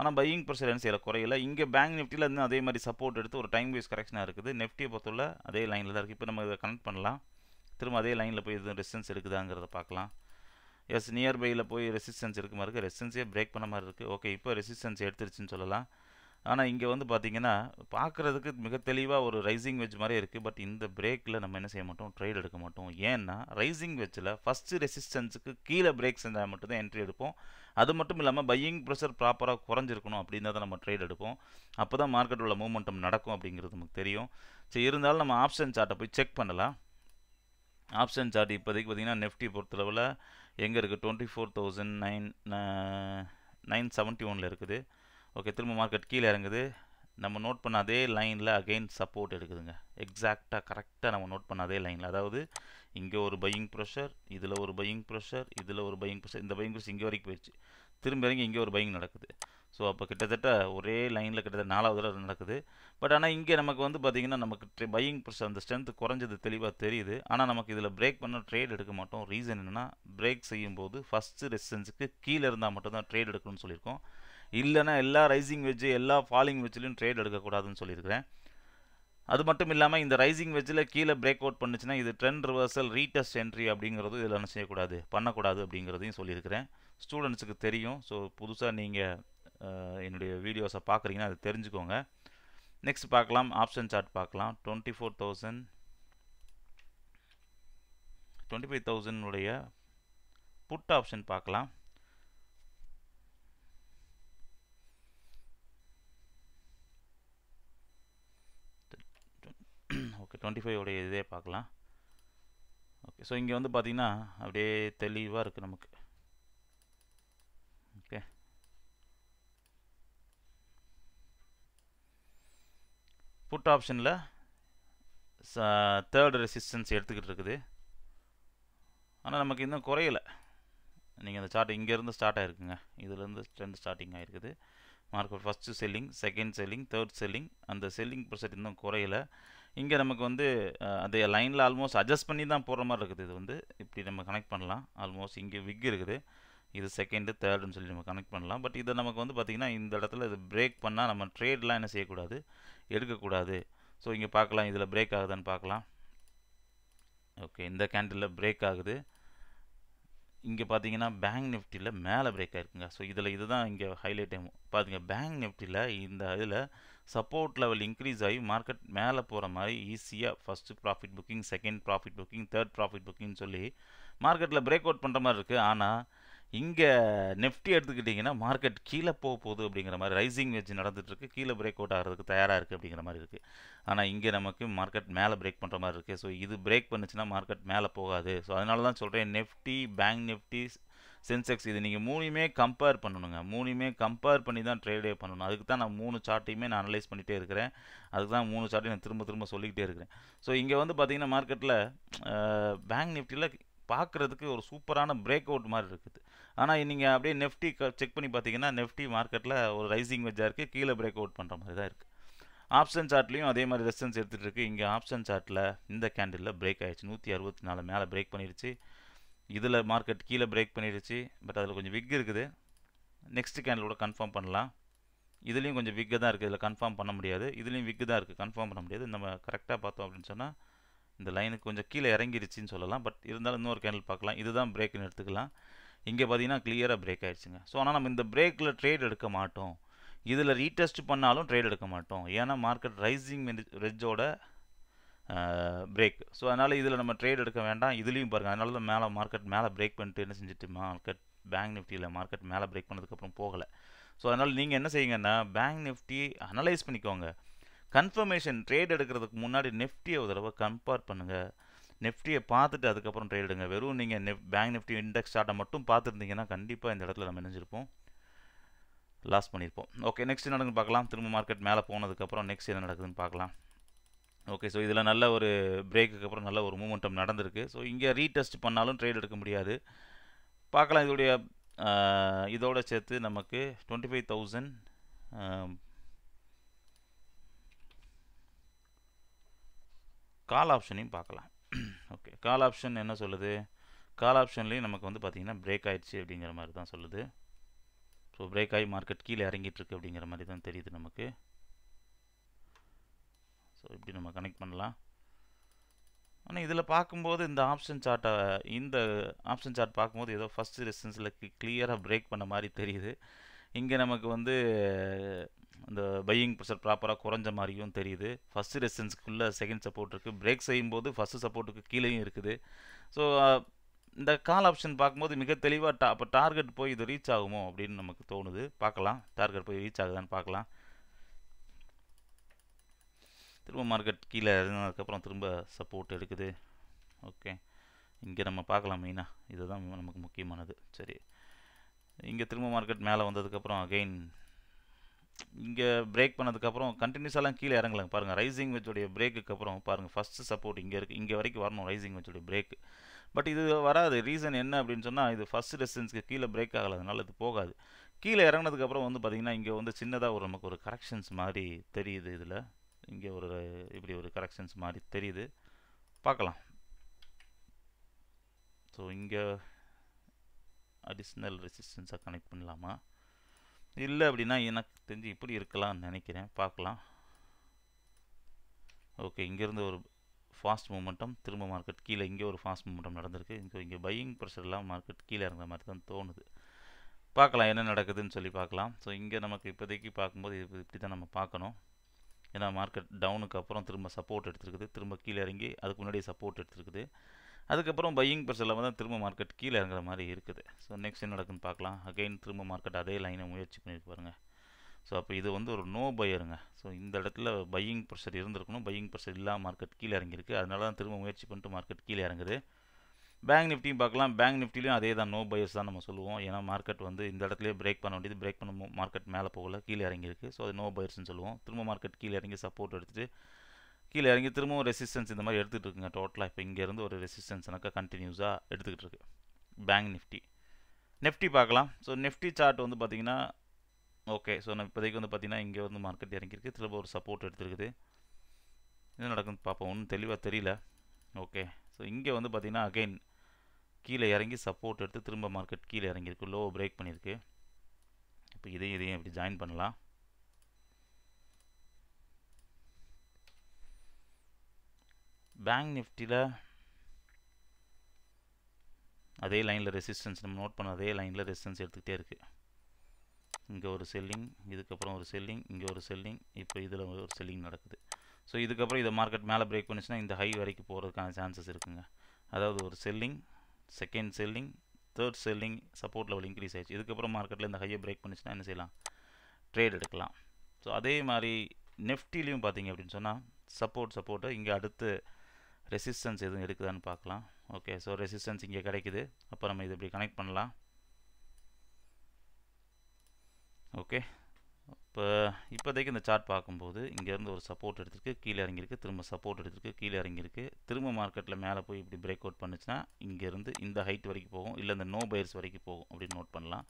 Speaker 1: ஆனால் பையிங் ப்ரெஷர் என்ன செய்யலை குறையில இங்கே பேங்க் நெஃப்டியில் இருந்து அதே மாதிரி சப்போர்ட் எடுத்து ஒரு டைம் வைஸ் கரெக்ஷனாக இருக்குது நெஃப்டியை பொறுத்துள்ள அதே லைனில் தான் இருக்குது இப்போ நம்ம இதை கனெக்ட் பண்ணலாம் திரும்ப அதே லைனில் போய் எதுவும் ரெசிஸ்டன்ஸ் இருக்குதாங்கிறத பார்க்கலாம் எஸ் நியர்பையில் போய் ரெசிஸ்டன்ஸ் இருக்க மாதிரி இருக்குது ரெசிஸ்டன்ஸே பிரேக் பண்ண மாதிரி இருக்குது ஓகே இப்போ ரெசிஸ்டன்ஸ் எடுத்துருச்சுன்னு சொல்லலாம் ஆனால் இங்கே வந்து பார்த்தீங்கன்னா பார்க்குறதுக்கு மிக தெளிவாக ஒரு ரைசிங் வெஜ் மாதிரி இருக்குது பட் இந்த பிரேக்கில் நம்ம என்ன செய்ய மாட்டோம் ட்ரேட் எடுக்க மாட்டோம் ஏன்னா ரைசிங் வெஜ்ஜில் ஃபஸ்ட்டு ரெசிஸ்டன்ஸுக்கு கீழே பிரேக் செஞ்சால் மட்டும்தான் என்ட்ரி எடுப்போம் அது மட்டும் இல்லாமல் பையிங் ப்ரெஷர் ப்ராப்பராக குறைஞ்சிருக்கணும் அப்படின்னு தான் நம்ம ட்ரேட் எடுப்போம் அப்போ தான் மார்க்கெட்டில் உள்ள மூமெண்டம் நடக்கும் அப்படிங்கிறது நமக்கு தெரியும் சரி இருந்தாலும் நம்ம ஆப்ஷன் சார்ட்டை போய் செக் பண்ணலாம் ஆப்ஷன் சார்ட் இப்போதைக்கு பார்த்திங்கன்னா நெஃப்டி பொறுத்தளவில் எங்கே இருக்குது twenty four thousand nine nine seventy ஒனில் இருக்குது ஓகே திரும்ப மார்க்கெட் கீழே இறங்குது நம்ம நோட் பண்ண அதே லைனில் அகெயின் சப்போர்ட் எடுக்குதுங்க எக்ஸாக்டாக கரெக்டாக நம்ம நோட் பண்ண அதே லைனில் அதாவது இங்கே ஒரு பையிங் ப்ரெஷர் இதில் ஒரு பையிங் ப்ரெஷர் இதில் ஒரு பையிங் ப்ரெஷர் இந்த பையிங் ப்ரெஷர் இங்கே வரைக்கும் போயிடுச்சு திரும்ப இறங்கி இங்கே ஒரு பையிங் நடக்குது ஸோ அப்போ கிட்டத்தட்ட ஒரே லைனில் கிட்டத்தட்ட நாலாவது தடவை நடக்குது பட் ஆனால் இங்கே நமக்கு வந்து பார்த்திங்கன்னா நமக்கு பையிங் ப்ரெஷர் அந்த ஸ்ட்ரென்த் குறைஞ்சது தெளிவாக தெரியுது ஆனால் நமக்கு இதில் பிரேக் பண்ண ட்ரேட் எடுக்க மாட்டோம் ரீசன் என்னென்னா பிரேக் செய்யும்போது ஃபஸ்ட்டு ரெசிஸ்டன்ஸுக்கு கீழே இருந்தால் மட்டும்தான் ட்ரேட் எடுக்கணும்னு சொல்லியிருக்கோம் இல்லைனா எல்லா ரைசிங் வெஜ்ஜு எல்லா ஃபாலிங் வெஜ்ஜிலையும் ட்ரேட் எடுக்கக்கூடாதுன்னு சொல்லியிருக்கிறேன் அது மட்டும் இல்லாமல் இந்த ரைசிங் வெஜ்ஜில் கீழே பிரேக் அவுட் பண்ணுச்சுன்னா இது ட்ரெண்ட் ரிவர்சல் ரீடெஸ்ட் என்ட்ரி அப்படிங்கிறது இதில் என்ன செய்யக்கூடாது பண்ணக்கூடாது அப்படிங்கிறதையும் சொல்லியிருக்கிறேன் ஸ்டூடெண்ட்ஸுக்கு தெரியும் ஸோ புதுசாக நீங்கள் என்னுடைய வீடியோஸை பார்க்குறீங்கன்னா அதை தெரிஞ்சுக்கோங்க நெக்ஸ்ட் பார்க்கலாம் ஆப்ஷன் சார்ட் பார்க்கலாம் twenty four thousand twenty five தௌசண்ட்னுடைய புட் ஆப்ஷன் பார்க்கலாம் ஓகே டுவெண்ட்டி ஃபைவ் உடைய இதே பார்க்கலாம் ஓகே ஸோ இங்கே வந்து பார்த்திங்கன்னா அப்படியே தெளிவாக இருக்குது நமக்கு ஓகே புட் ஆப்ஷனில் தேர்டு ரெசிஸ்டன்ஸ் எடுத்துக்கிட்டு இருக்குது ஆனால் நமக்கு இன்னும் குறையலை நீங்கள் அந்த சார்ட் இங்கேருந்து ஸ்டார்ட் ஆகிருக்குங்க இதுலேருந்து ட்ரெண்ட் ஸ்டார்டிங் ஆகிருக்குது market first selling second selling third selling அந்த செல்லிங் பர்சன்ட் இன்னும் குறையலை இங்கே நமக்கு வந்து அதே லைனில் ஆல்மோஸ்ட் அட்ஜஸ்ட் பண்ணி தான் போடுற மாதிரி இருக்குது இது வந்து இப்படி நம்ம கனெக்ட் பண்ணலாம் ஆல்மோஸ்ட் இங்கே விக் இருக்குது இது செகண்டு தேர்டுன்னு சொல்லி நம்ம கனெக்ட் பண்ணலாம் பட் இதை நமக்கு வந்து பார்த்திங்கன்னா இந்த இடத்துல இது பிரேக் பண்ணால் நம்ம ட்ரேட்லாம் என்ன செய்யக்கூடாது எடுக்கக்கூடாது ஸோ இங்கே பார்க்கலாம் இதில் பிரேக் ஆகுதான்னு பார்க்கலாம் ஓகே இந்த கேண்டிலில் பிரேக் ஆகுது இங்கே பார்த்தீங்கன்னா பேங்க் நிஃப்டியில் மேலே பிரேக் ஆகிருக்குங்க ஸோ இதில் இதுதான் இங்கே ஹைலைட் டைம் பாருங்கள் பேங்க் நிஃப்டியில் இந்த இதில் சப்போர்ட் லெவல் இன்க்ரீஸ் ஆகி மார்க்கெட் மேலே போகிற மாதிரி ஈஸியாக first profit booking second profit booking third profit புக்கிங்னு சொல்லி மார்க்கெட்டில் பிரேக் அவுட் பண்ணுற மாதிரி இருக்குது ஆனால் இங்கே நெஃப்டி எடுத்துக்கிட்டிங்கன்னா மார்க்கெட் கீழே போக போகுது அப்படிங்கிற மாதிரி ரைசிங் வெஜ் நடந்துகிட்ருக்கு கீழே பிரேக் அவுட் ஆகிறதுக்கு தயாராக இருக்குது அப்படிங்கிற மாதிரி இருக்குது ஆனால் இங்கே நமக்கு மார்க்கெட் மேலே பிரேக் பண்ணுற மாதிரி இருக்குது ஸோ இது பிரேக் பண்ணுச்சுன்னா மார்க்கெட் மேலே போகாது ஸோ அதனால தான் சொல்கிறேன் நெஃப்டி பேங்க் நெஃப்டி சென்செக்ஸ் இது நீங்கள் மூணுமே கம்பேர் பண்ணணுங்க மூணுமே கம்பேர் பண்ணி தான் ட்ரேடே பண்ணணும் அதுக்கு தான் நான் மூணு சார்ட்டையுமே நான் அனலைஸ் பண்ணிகிட்டே இருக்கிறேன் அதுக்கு தான் மூணு சார்ட்டையும் நான் திரும்ப திரும்ப சொல்லிக்கிட்டே இருக்கிறேன் ஸோ இங்கே வந்து பார்த்திங்கன்னா மார்க்கெட்டில் பேங்க் நிஃப்டியில் பார்க்குறதுக்கு ஒரு சூப்பரான பிரேக் அவுட் மாதிரி இருக்குது ஆனால் நீங்கள் அப்படியே நெஃப்டி செக் பண்ணி பார்த்தீங்கன்னா நெஃப்டி மார்க்கெட்டில் ஒரு ரைசிங் வெஜ்ஜாக இருக்குது கீழே பிரேக் அவுட் பண்ணுற மாதிரி தான் இருக்குது ஆப்ஷன் சார்ட்லேயும் அதே மாதிரி ரெசன்ஸ் எடுத்துகிட்டு இருக்குது இங்கே ஆப்ஷன் சார்ட்டில் இந்த கேண்டிலில் பிரேக் ஆகிடுச்சு நூற்றி அறுபத்தி நாலு மேலே பிரேக் பண்ணிடுச்சு இதில் மார்க்கெட் கீழே பிரேக் பண்ணிடுச்சு பட் அதில் கொஞ்சம் விக் இருக்குது நெக்ஸ்ட் கேண்டில் கூட கன்ஃபார்ம் பண்ணலாம் இதுலேயும் கொஞ்சம் விக்கு தான் இருக்குது இதில் கன்ஃபார்ம் பண்ண முடியாது இதுலேயும் விக்கு தான் இருக்குது கன்ஃபார்ம் பண்ண முடியாது நம்ம கரெக்டாக பார்த்தோம் அப்படின்னு சொன்னால் இந்த லைனுக்கு கொஞ்சம் கீழே இறங்கிருச்சின்னு சொல்லலாம் பட் இருந்தாலும் இன்னொரு கேண்டில் பார்க்கலாம் இதுதான் பிரேக்குன்னு எடுத்துக்கலாம் இங்கே பார்த்தீங்கன்னா கிளியராக பிரேக் ஆகிடுச்சுங்க ஸோ ஆனால் நம்ம இந்த பிரேக்கில் ட்ரேட் எடுக்க மாட்டோம் இதில் ரீடெஸ்ட் பண்ணாலும் ட்ரேட் எடுக்க மாட்டோம் ஏன்னா மார்க்கெட் ரைசிங் ரெஜ்ஜோட பிரேக் ஸோ அதனால் இதில் நம்ம ட்ரேட் எடுக்க வேண்டாம் இதுலேயும் பாருங்கள் அதனால தான் மேலே மார்க்கெட் மேலே பிரேக் பண்ணிட்டு என்ன செஞ்சுட்டு மார்க்கெட் பேங்க் நிஃப்டியில் மார்க்கெட் மேலே பிரேக் பண்ணதுக்கப்புறம் போகலை ஸோ அதனால் நீங்கள் என்ன செய்யுங்கன்னா பேங்க் நிஃப்டி அனலைஸ் பண்ணிக்கோங்க கன்ஃபர்மேஷன் ட்ரேட் எடுக்கிறதுக்கு முன்னாடி நிஃப்டியை ஒரு தடவை கம்பேர் பண்ணுங்கள் நிஃப்டியை பார்த்துட்டு அதுக்கப்புறம் ட்ரேட் எடுங்க வெறும் நீங்கள் நெஃப் பேங்க் நிஃப்டி இண்டெக்ஸ் சார்ட்டை மட்டும் பார்த்துருந்தீங்கன்னா கண்டிப்பாக இந்த இடத்துல நம்ம நினைஞ்சிருப்போம் லாஸ் பண்ணியிருப்போம் ஓகே நெக்ஸ்ட் என்ன நடக்குதுன்னு பார்க்கலாம் திரும்ப மார்க்கெட் மேலே போனதுக்கப்புறம் நெக்ஸ்ட் என்ன நடக்குதுன்னு பார்க்கலாம் ஓகே ஸோ இதில் நல்ல ஒரு பிரேக்குக்கு அப்புறம் நல்ல ஒரு மூமெண்டம் நடந்திருக்கு ஸோ இங்கே ரீடெஸ்ட் பண்ணாலும் ட்ரேட் எடுக்க முடியாது பார்க்கலாம் இதோடைய இதோட சேர்த்து நமக்கு டுவெண்ட்டி ஃபைவ் தௌசண்ட் கால் ஆப்ஷனையும் பார்க்கலாம் ஓகே கால் ஆப்ஷன் என்ன சொல்லுது கால் ஆப்ஷன்லேயும் நமக்கு வந்து பார்த்திங்கன்னா பிரேக் ஆகிடுச்சு அப்படிங்கிற மாதிரி தான் சொல்லுது ஸோ பிரேக் ஆகி மார்க்கெட் கீழே இறங்கிட்டுருக்கு அப்படிங்கிற மாதிரி தான் தெரியுது நமக்கு ஸோ இப்படி நம்ம கனெக்ட் பண்ணலாம் ஆனால் இதில் பார்க்கும்போது இந்த ஆப்ஷன் சார்ட்டை இந்த ஆப்ஷன் சார்ட் பார்க்கும்போது ஏதோ ஃபஸ்ட் ரெசிஸ்டன்ஸில் கிளியராக பிரேக் பண்ண மாதிரி தெரியுது இங்கே நமக்கு வந்து அந்த பையிங் ப்ரெஷர் ப்ராப்பராக குறைஞ்ச மாதிரியும் தெரியுது ஃபஸ்ட்டு ரெசிஸ்டன்ஸ்க்குள்ளே செகண்ட் சப்போர்ட் இருக்குது பிரேக் செய்யும்போது ஃபஸ்ட்டு சப்போர்ட்டுக்கு கீழேயும் இருக்குது ஸோ இந்த கால் ஆப்ஷன் பார்க்கும்போது மிக தெளிவாக டா அப்போ டார்கெட் போய் இது ரீச் ஆகுமோ அப்படின்னு நமக்கு தோணுது பார்க்கலாம் டார்கெட் போய் ரீச் ஆகுதான்னு பார்க்கலாம் திரும்ப மார்க்கெட் கீழே இறங்கினதுக்கப்புறம் திரும்ப சப்போர்ட் எடுக்குது ஓகே இங்கே நம்ம பார்க்கலாம் மெயினாக இதுதான் நமக்கு முக்கியமானது சரி இங்கே திரும்ப மார்க்கெட் மேலே வந்ததுக்கப்புறம் அகெயின் இங்கே பிரேக் பண்ணதுக்கப்புறம் கண்டினியூஸாலாம் கீழே இறங்கலாங்க பாருங்கள் ரைசிங் வச்சுடைய பிரேக்குக்கு அப்புறம் பாருங்கள் ஃபஸ்ட்டு சப்போர்ட் இங்கே இருக்குது இங்கே வரைக்கும் வரணும் ரைசிங் வச்சுடைய பிரேக் பட் இது வராது ரீசன் என்ன அப்படின்னு சொன்னால் இது ஃபஸ்ட் ரெசிடன்ஸ்க்கு கீழே பிரேக் ஆகலை இது போகாது கீழே இறங்கினதுக்கப்புறம் வந்து பார்த்திங்கன்னா இங்கே வந்து சின்னதாக ஒரு நமக்கு ஒரு கரெக்ஷன்ஸ் மாதிரி தெரியுது இதில் இங்கே ஒரு இப்படி ஒரு கரெக்ஷன்ஸ் மாதிரி தெரியுது பார்க்கலாம் ஸோ இங்கே அடிஷ்னல் ரெசிஸ்டன்ஸாக கனெக்ட் பண்ணலாமா இல்லை அப்படின்னா எனக்கு தெரிஞ்சு இப்படி இருக்கலாம்னு நினைக்கிறேன் பார்க்கலாம் ஓகே இங்கேருந்து ஒரு ஃபாஸ்ட் மூமெண்டம் திரும்ப மார்க்கெட் கீழே இங்கே ஒரு ஃபாஸ்ட் மூமெண்டம் நடந்திருக்கு இங்கே இங்கே பையிங் ப்ரெஷர்லாம் மார்க்கெட் கீழே இறங்குற மாதிரி தான் தோணுது பார்க்கலாம் என்ன நடக்குதுன்னு சொல்லி பார்க்கலாம் ஸோ இங்கே நமக்கு இப்போதைக்கு பார்க்கும்போது இப்படி தான் நம்ம பார்க்கணும் ஏன்னா மார்க்கெட் டவுனுக்கு அப்புறம் திரும்ப சப்போர்ட் எடுத்திருக்குது திரும்ப கீழே இறங்கி அதுக்கு முன்னாடி சப்போர்ட் எடுத்திருக்குது அதுக்கப்புறம் பையிங் ப்ரெஷர் இல்லாமல் தான் திரும்ப மார்க்கெட் கீழே இறங்குற மாதிரி இருக்குது ஸோ நெக்ஸ்ட் என்ன நடக்குன்னு பார்க்கலாம் அகைன் திரும்ப மார்க்கெட் அதே லைனை முயற்சி பண்ணியிருக்கு பாருங்கள் ஸோ அப்போ இது வந்து ஒரு நோ பையருங்க ஸோ இந்த இடத்துல பையிங் ப்ரெஷர் இருந்திருக்கணும் பையிங் ப்ரெஷர் இல்லாமல் மார்க்கெட் கீழே இறங்கியிருக்கு அதனால தான் திரும்ப முயற்சி பண்ணிட்டு மார்க்கெட் கீழே இறங்குது பேங்க் நிஃப்டியும் பார்க்கலாம் பேங்க் நிஃப்டிலையும் அதே தான் நோ பயர்ஸ் தான் நம்ம சொல்லுவோம் ஏன்னா மார்க்கெட் வந்து இந்த இடத்துலேயே பிரேக் பண்ண வேண்டியது பிரேக் பண்ண மார்க்கெட் மேலே போகல கீழே இறங்கியிருக்கு ஸோ அது நோ பயர்ஸ்னு சொல்லுவோம் திரும்ப மார்க்கெட் கீழே இறங்கி சப்போர்ட் எடுத்துகிட்டு கீழே இறங்கி திரும்பவும் ரெசிஸ்டன்ஸ் இந்த மாதிரி எடுத்துகிட்டு இருக்குங்க டோட்டலாக இப்போ இங்கேருந்து ஒரு ரெசிஸ்டன்ஸ்னாக்கா கண்டினியூஸாக எடுத்துக்கிட்டு இருக்கு பேங்க் நிஃப்டி நெஃப்டி பார்க்கலாம் ஸோ நெஃப்டி சார்ட் வந்து பார்த்தீங்கன்னா ஓகே ஸோ நம்ம இப்போதைக்கு வந்து பார்த்தீங்கன்னா இங்கே வந்து மார்க்கெட் இறங்கியிருக்கு திரும்ப ஒரு சப்போர்ட் எடுத்துருக்குது என்ன நடக்குதுன்னு பார்ப்போம் ஒன்றும் தெளிவாக தெரியல ஓகே ஸோ இங்கே வந்து பார்த்திங்கன்னா அகைன் கீழே இறங்கி சப்போர்ட் எடுத்து திரும்ப மார்க்கெட் கீழே இறங்கியிருக்கு லோ பிரேக் பண்ணியிருக்கு இப்போ இதையும் இதையும் இப்படி ஜாயின் பண்ணலாம் பேங்க் நிஃப்டியில் அதே லைனில் ரெசிஸ்டன்ஸ் நம்ம நோட் பண்ண அதே லைனில் ரெசிஸ்டன்ஸ் எடுத்துக்கிட்டே இருக்குது இங்கே ஒரு செல்லிங் இதுக்கப்புறம் ஒரு செல்லிங் இங்கே ஒரு செல்லிங் இப்போ இதில் ஒரு செல்லிங் நடக்குது ஸோ இதுக்கப்புறம் இதை மார்க்கெட் மேலே பிரேக் பண்ணிச்சுன்னா இந்த ஹை வரைக்கும் போகிறதுக்கான சான்சஸ் இருக்குங்க அதாவது ஒரு selling second selling third selling support level increase ஆயிடுச்சு இதுக்கப்புறம் மார்க்கெட்டில் இந்த ஹையை பிரேக் பண்ணிச்சுன்னா என்ன செய்யலாம் ட்ரேட் எடுக்கலாம் ஸோ அதே மாதிரி நெஃப்டிலையும் பார்த்தீங்க அப்படின்னு சொன்னால் சப்போர்ட் சப்போர்ட்டு இங்கே அடுத்து ரெசிஸ்டன்ஸ் எதுவும் எடுக்குதான்னு பார்க்கலாம் ஓகே ஸோ ரெசிஸ்டன்ஸ் இங்கே கிடைக்குது அப்போ நம்ம இது இப்படி கனெக்ட் பண்ணலாம் ஓகே இப்போ இப்போதைக்கு இந்த சார்ட் பார்க்கும்போது இங்கேருந்து ஒரு சப்போர்ட் எடுத்துருக்கு கீழே இறங்கியிருக்கு திரும்ப சப்போர்ட் எடுத்துருக்கு கீழே இறங்கியிருக்கு திரும்ப மார்க்கெட்டில் மேலே போய் இப்படி பிரேக் அவுட் பண்ணுச்சுன்னா இங்கேருந்து இந்த ஹைட் வரைக்கும் போகும் இல்லை இந்த நோ பயர்ஸ் வரைக்கும் போகும் அப்படின்னு நோட் பண்ணலாம்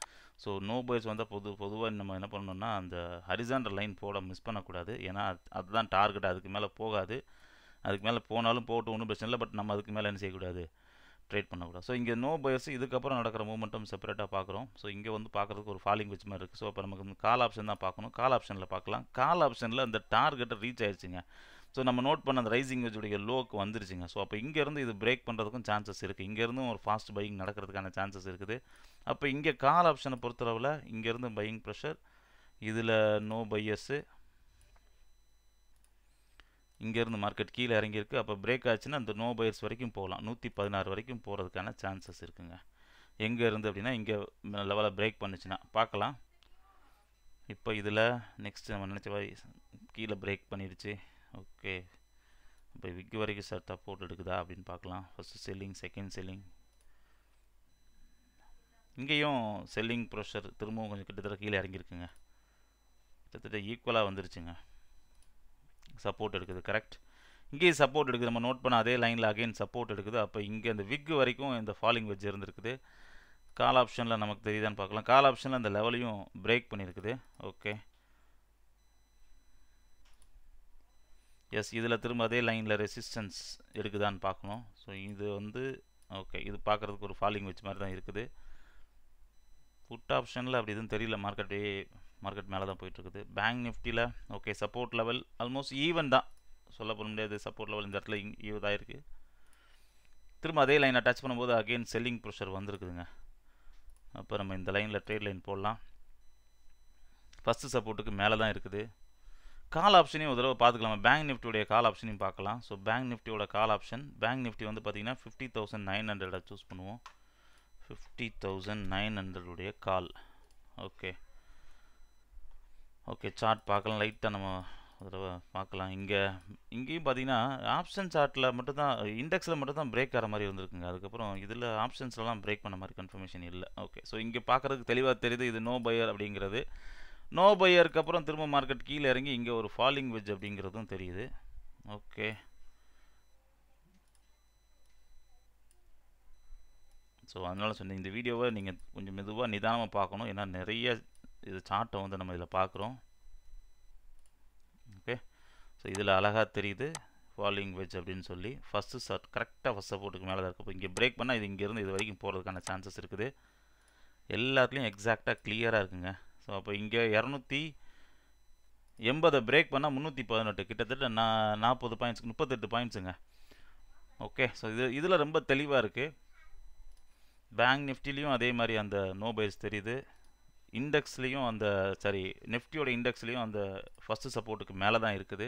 Speaker 1: ஸோ நோ பயர்ஸ் வந்தால் பொது பொதுவாக நம்ம என்ன பண்ணணும்னா அந்த ஹரிசாண்டல் லைன் போட மிஸ் பண்ணக்கூடாது ஏன்னா அதுதான் டார்கெட் அதுக்கு மேலே போகாது அதுக்கு மேலே போனாலும் போட்டு ஒன்றும் பிரச்சனை இல்லை பட் நம்ம அதுக்கு மேலே என்ன செய்யக்கூடாது ட்ரேட் பண்ணக்கூடாது ஸோ இங்கே நோ பயர்ஸ் இதுக்கப்புறம் நடக்கிற மூமெண்ட்டும் செப்பரேட்டாக பார்க்குறோம் ஸோ இங்கே வந்து பார்க்குறதுக்கு ஒரு ஃபாலிங் விச் மாதிரி இருக்குது ஸோ அப்போ நமக்கு கால் ஆப்ஷன் தான் பார்க்கணும் கால் ஆப்ஷனில் பார்க்கலாம் கால் ஆப்ஷனில் அந்த டார்கெட்டை ரீச் ஆயிடுச்சுங்க ஸோ நம்ம நோட் பண்ண அந்த ரைசிங் வெஜுடைய லோக்கு வந்துருச்சுங்க ஸோ அப்போ இங்கேருந்து இது பிரேக் பண்ணுறதுக்கும் சான்சஸ் இருக்குது இங்கேருந்தும் ஒரு ஃபாஸ்ட் பையிங் நடக்கிறதுக்கான சான்சஸ் இருக்குது அப்போ இங்கே கால் ஆப்ஷனை பொறுத்தளவில் இங்கேருந்து பையிங் ப்ரெஷர் இதில் நோ பையஸ்ஸு இங்கேருந்து மார்க்கெட் கீழே இறங்கியிருக்கு அப்போ பிரேக் ஆச்சுன்னா அந்த நோ பயர்ஸ் வரைக்கும் போகலாம் நூற்றி பதினாறு வரைக்கும் போகிறதுக்கான சான்சஸ் இருக்குங்க எங்கே இருந்து அப்படின்னா இங்கே லெவலாக பிரேக் பண்ணுச்சுன்னா பார்க்கலாம் இப்போ இதில் நெக்ஸ்ட் நம்ம நினச்ச மாதிரி கீழே பிரேக் பண்ணிடுச்சு ஓகே இப்போ விக்கு வரைக்கும் சர்ட்டாக போட்டு எடுக்குதா அப்படின்னு பார்க்கலாம் ஃபஸ்ட்டு செல்லிங் செகண்ட் செல்லிங் இங்கேயும் செல்லிங் ப்ரெஷர் திரும்பவும் கொஞ்சம் கிட்டத்தட்ட கீழே இறங்கியிருக்குங்க கிட்டத்தட்ட ஈக்குவலாக வந்துருச்சுங்க சப்போர்ட் எடுக்குது கரெக்ட் இங்கேயும் சப்போர்ட் எடுக்குது நம்ம நோட் பண்ண அதே லைனில் அகைன் சப்போர்ட் எடுக்குது அப்போ இங்கே இந்த விக்கு வரைக்கும் இந்த ஃபாலிங் வெஜ் இருந்திருக்குது கால் ஆப்ஷனில் நமக்கு தெரியுதான்னு பார்க்கலாம் கால் ஆப்ஷனில் அந்த லெவலையும் பிரேக் பண்ணியிருக்குது ஓகே எஸ் இதில் திரும்ப அதே லைனில் ரெசிஸ்டன்ஸ் எடுக்குதான்னு பார்க்கணும் ஸோ இது வந்து ஓகே இது பார்க்குறதுக்கு ஒரு ஃபாலிங் வெஜ் மாதிரி தான் இருக்குது புட் ஆப்ஷனில் அப்படி எதுவும் தெரியல மார்க்கெட்டே மார்க்கெட் மேலே தான் போயிட்டுருக்குது பேங்க் நிஃப்டியில் okay support level almost even தான் சொல்ல போக முடியாது சப்போர்ட் லெவல் இந்த இடத்துல இதாக இருக்குது திரும்ப அதே லைன் அட்டாச் பண்ணும்போது அகெயின் செல்லிங் ப்ரெஷர் வந்துருக்குதுங்க அப்போ நம்ம இந்த லைனில் ட்ரேட் லைன் போடலாம் ஃபஸ்ட்டு சப்போர்ட்டுக்கு மேலே தான் இருக்குது கால் ஆப்ஷனையும் ஒரு தடவை பார்த்துக்கலாம் பேங்க் நிஃப்டியோடைய கால் ஆப்ஷனையும் பார்க்கலாம் ஸோ பேங்க் நிஃப்டியோட கால் ஆப்ஷன் பேங்க் நிஃப்டி வந்து பார்த்திங்கன்னா ஃபிஃப்டி தௌசண்ட் நைன் ஹண்ட்ரடை சூஸ் பண்ணுவோம் ஃபிஃப்டி தௌசண்ட் நைன் ஹண்ட்ரடுடைய கால் ஓகே ஓகே சார்ட் பார்க்கலாம் லைட்டாக நம்ம தடவை பார்க்கலாம் இங்கே இங்கேயும் பார்த்தீங்கன்னா ஆப்ஷன் சார்ட்டில் மட்டும்தான் இண்டெக்ஸில் மட்டும்தான் பிரேக் ஆகிற மாதிரி வந்துருக்குங்க அதுக்கப்புறம் இதில் ஆப்ஷன்ஸ்லாம் பிரேக் பண்ண மாதிரி கன்ஃபர்மேஷன் இல்லை ஓகே ஸோ இங்கே பார்க்குறதுக்கு தெளிவாக தெரியுது இது நோ பையர் அப்படிங்கிறது நோ பையருக்கு அப்புறம் திரும்ப மார்க்கெட் கீழே இறங்கி இங்கே ஒரு ஃபாலிங் வெஜ் அப்படிங்கிறதும் தெரியுது ஓகே ஸோ அதனால் சொன்னேன் இந்த வீடியோவை நீங்கள் கொஞ்சம் மெதுவாக நிதானமாக பார்க்கணும் ஏன்னா நிறைய இது சார்ட்டை வந்து நம்ம இதில் பார்க்குறோம் ஓகே ஸோ இதில் அழகாக தெரியுது ஃபாலிங் வெஜ் அப்படின்னு சொல்லி ஃபஸ்ட்டு சார்ட் கரெக்டாக ஃபஸ்ட் சப்போர்ட்டுக்கு மேலே தான் இருக்கும் இங்கே பிரேக் பண்ணால் இது இங்கேருந்து இது வரைக்கும் போகிறதுக்கான சான்சஸ் இருக்குது எல்லாத்துலேயும் எக்ஸாக்டாக கிளியராக இருக்குங்க ஸோ அப்போ இங்கே இரநூத்தி எண்பதை பிரேக் பண்ணால் முந்நூற்றி பதினெட்டு கிட்டத்தட்ட நான் நாற்பது பாயிண்ட்ஸ் முப்பத்தெட்டு பாயிண்ட்ஸுங்க ஓகே ஸோ இது இதில் ரொம்ப தெளிவாக இருக்குது பேங்க் நிஃப்டிலையும் அதே மாதிரி அந்த நோ பைஸ் தெரியுது இண்டெக்ஸ்லேயும் அந்த சாரி நிஃப்டியோட இண்டெக்ஸ்லேயும் அந்த ஃபஸ்ட்டு சப்போர்ட்டுக்கு மேலே தான் இருக்குது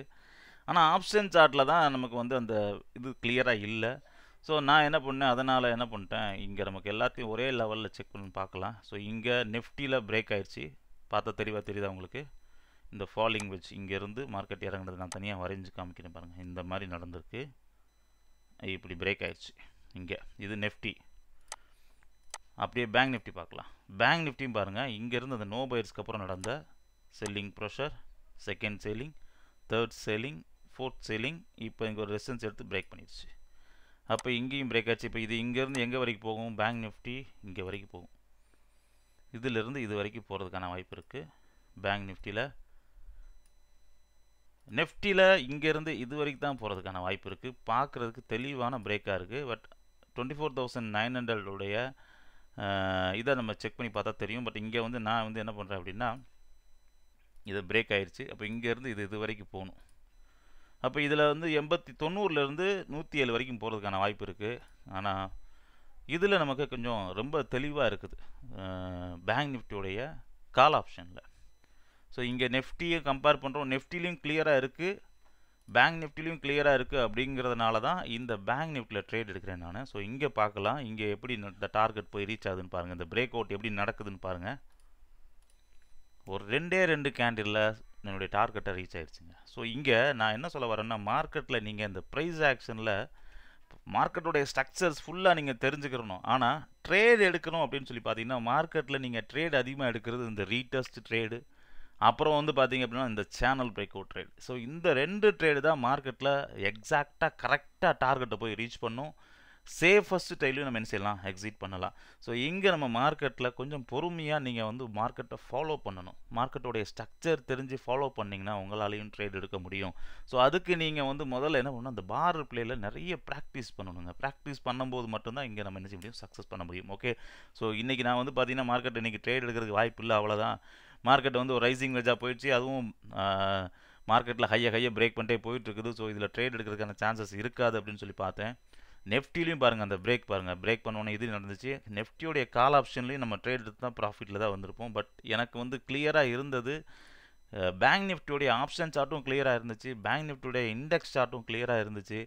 Speaker 1: ஆனால் ஆப்ஷன் சார்ட்டில் தான் நமக்கு வந்து அந்த இது கிளியராக இல்லை ஸோ நான் என்ன பண்ணேன் அதனால் என்ன பண்ணிட்டேன் இங்கே நமக்கு எல்லாத்தையும் ஒரே லெவலில் செக் பண்ணி பார்க்கலாம் ஸோ இங்கே நிஃப்டியில் பிரேக் ஆயிடுச்சு பார்த்தா தெளிவாக தெரியுதா உங்களுக்கு இந்த ஃபாலிங் வெஜ் இங்கேருந்து மார்க்கெட் இறங்குறது நான் தனியாக வரைஞ்சி காமிக்கிறேன் பாருங்கள் இந்த மாதிரி நடந்திருக்கு இப்படி பிரேக் ஆயிடுச்சு இங்கே இது நெஃப்டி அப்படியே பேங்க் நிஃப்டி பார்க்கலாம் பேங்க் நிஃப்டியும் பாருங்கள் இங்கேருந்து அந்த நோ பயர்ஸ்க்கு அப்புறம் நடந்த selling pressure second selling third selling fourth selling இப்போ இங்கே ஒரு ரெசன்ஸ் எடுத்து பிரேக் பண்ணிடுச்சு அப்போ இங்கேயும் பிரேக் ஆச்சு இப்போ இது இங்கேருந்து எங்கே வரைக்கும் போகும் பேங்க் நிஃப்டி இங்கே வரைக்கும் போகும் இதிலிருந்து இது வரைக்கும் போகிறதுக்கான வாய்ப்பு இருக்குது பேங்க் நிஃப்டியில் நெஃப்டியில் இங்கேருந்து இது வரைக்கும் தான் போகிறதுக்கான வாய்ப்பு இருக்குது பார்க்குறதுக்கு தெளிவான பிரேக்காக இருக்குது but twenty four thousand nine ஹண்ட்ரடுடைய இதை நம்ம செக் பண்ணி பார்த்தா தெரியும் பட் இங்கே வந்து நான் வந்து என்ன பண்ணுறேன் அப்படின்னா இது பிரேக் ஆயிடுச்சு அப்போ இங்கேருந்து இது இது வரைக்கும் போகணும் அப்போ இதில் வந்து எண்பத்தி தொண்ணூறுலேருந்து நூற்றி ஏழு வரைக்கும் போகிறதுக்கான வாய்ப்பு இருக்குது ஆனால் இதில் நமக்கு கொஞ்சம் ரொம்ப தெளிவாக இருக்குது பேங்க் நிஃப்டியுடைய கால் ஆப்ஷனில் ஸோ இங்கே நெஃப்டியை கம்பேர் பண்ணுறோம் நெஃப்டிலையும் கிளியராக இருக்குது பேங்க் நிஃப்டிலையும் கிளியராக இருக்குது அப்படிங்கிறதுனால தான் இந்த பேங்க் நிஃப்டியில் ட்ரேட் எடுக்கிறேன் நான் ஸோ இங்கே பார்க்கலாம் இங்கே எப்படி இந்த டார்கெட் போய் ரீச் ஆகுதுன்னு பாருங்கள் இந்த பிரேக் அவுட் எப்படி நடக்குதுன்னு பாருங்கள் ஒரு ரெண்டே ரெண்டு கேண்டிலில் என்னுடைய டார்கெட்டை ரீச் ஆயிடுச்சுங்க ஸோ இங்கே நான் என்ன சொல்ல வரேன்னா மார்க்கெட்டில் நீங்கள் இந்த ப்ரைஸ் ஆக்ஷனில் மார்க்கெட்டுடைய ஸ்ட்ரக்சர்ஸ் ஃபுல்லாக நீங்கள் தெரிஞ்சுக்கிறணும் ஆனால் ட்ரேட் எடுக்கணும் அப்படின்னு சொல்லி பார்த்தீங்கன்னா மார்க்கெட்டில் நீங்கள் ட்ரேட் அதிகமாக எடுக்கிறது இந்த ரீட்டஸ்ட் ட்ரேடு அப்புறம் வந்து பார்த்தீங்க அப்படின்னா இந்த channel break out trade so இந்த ரெண்டு ட்ரேடு தான் மார்க்கெட்டில் எக்ஸாக்டாக கரெக்டாக டார்கெட்டை போய் ரீச் பண்ணும் சேஃபஸ்ட் டைலையும் நம்ம என்ன செய்யலாம் எக்ஸிட் பண்ணலாம் ஸோ இங்கே நம்ம மார்க்கெட்டில் கொஞ்சம் பொறுமையாக நீங்கள் வந்து மார்க்கெட்டை ஃபாலோ பண்ணணும் மார்க்கெட்டோடைய ஸ்ட்ரக்சர் தெரிஞ்சு ஃபாலோ பண்ணிங்கன்னா உங்களாலையும் ட்ரேட் எடுக்க முடியும் ஸோ அதுக்கு நீங்கள் வந்து முதல்ல என்ன பண்ணணும் அந்த பார் பிளேயில் நிறைய ப்ராக்டிஸ் பண்ணணுங்க ப்ராக்டிஸ் பண்ணும்போது மட்டும்தான் இங்கே நம்ம என்ன செய்ய முடியும் சக்ஸஸ் பண்ண முடியும் ஓகே ஸோ இன்றைக்கி நான் வந்து பார்த்திங்கன்னா மார்க்கெட் இன்றைக்கி ட்ரேட் எடுக்கிறதுக்கு வாய்ப்பு இல்லை அவ்வளோதான் மார்க்கெட் வந்து ஒரு ரைசிங் வெஜாக போயிடுச்சு அதுவும் மார்க்கெட்டில் ஹையை ஹையை பிரேக் பண்ணிட்டே போயிட்டுருக்குது ஸோ இதில் ட்ரேட் எடுக்கிறதுக்கான சான்சஸ் இருக்காது அப்படின்னு சொல்லி பார்த்தேன் நெஃப்டிலையும் பாருங்கள் அந்த பிரேக் பாருங்கள் பிரேக் பண்ணோன்னே இது நடந்துச்சு நெஃப்டியோடைய கால் ஆப்ஷன்லேயும் நம்ம ட்ரேட் எடுத்து தான் ப்ராஃபிட்டில் தான் வந்திருப்போம் பட் எனக்கு வந்து கிளியராக இருந்தது பேங்க் நிஃப்டியோடைய ஆப்ஷன் சார்ட்டும் கிளியராக இருந்துச்சு பேங்க் நிஃப்டியோடைய இண்டெக்ஸ் சார்ட்டும் கிளியராக இருந்துச்சு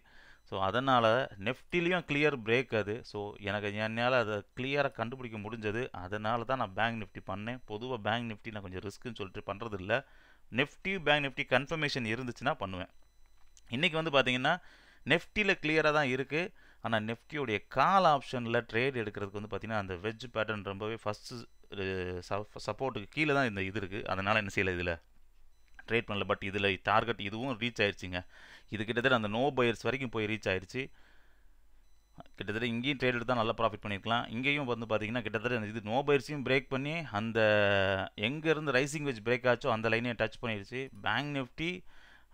Speaker 1: ஸோ அதனால் நெஃப்டிலையும் கிளியர் பிரேக் அது ஸோ எனக்கு என்னால் அதை கிளியராக கண்டுபிடிக்க முடிஞ்சது அதனால தான் நான் பேங்க் நிஃப்டி பண்ணேன் பொதுவாக பேங்க் நிஃப்டி நான் கொஞ்சம் ரிஸ்க்குன்னு சொல்லிட்டு பண்ணுறதில்ல நெஃப்டி பேங்க் நிஃப்டி கன்ஃபர்மேஷன் இருந்துச்சுன்னா பண்ணுவேன் இன்றைக்கி வந்து பார்த்தீங்கன்னா நெஃப்டியில் கிளியராக தான் இருக்குது ஆனால் நெஃப்டியோடைய கால் ஆப்ஷனில் ட்ரேட் எடுக்கிறதுக்கு வந்து பார்த்திங்கன்னா அந்த வெஜ் பேட்டர்ன் ரொம்பவே ஃபஸ்ட்டு சப்போர்ட்டுக்கு கீழே தான் இந்த இது இருக்குது அதனால் என்ன செய்யலை இதில் ட்ரேட் பண்ணல பட் இதில் டார்கெட் இதுவும் ரீச் ஆயிடுச்சுங்க இது கிட்டத்தட்ட அந்த நோ பயர்ஸ் வரைக்கும் போய் ரீச் ஆயிடுச்சு கிட்டத்தட்ட இங்கேயும் ட்ரேட் தான் நல்லா ப்ராஃபிட் பண்ணியிருக்கலாம் இங்கேயும் வந்து பார்த்தீங்கன்னா கிட்டத்தட்ட இது நோ பயர்ஸையும் பிரேக் பண்ணி அந்த எங்கேருந்து ரைசிங் வெஜ் பிரேக் ஆச்சோ அந்த லைனையும் டச் பண்ணிடுச்சு பேங்க் நிஃப்டி